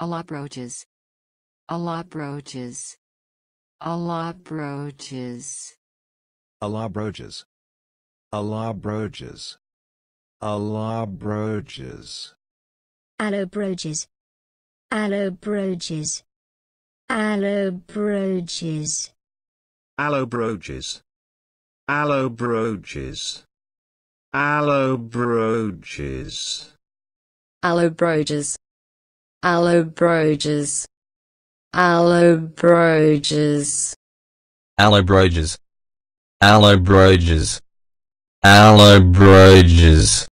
Allobroges. Allobroges. Allobroges. Allobroges. Allobroges. Allobroges. Allobroges. Allobroges. Allobroges. Allobroges. Allobroges. Allobroges. Allobroges. Allobroges. Allobroges. Allobroges. Allobroges. Allobroges.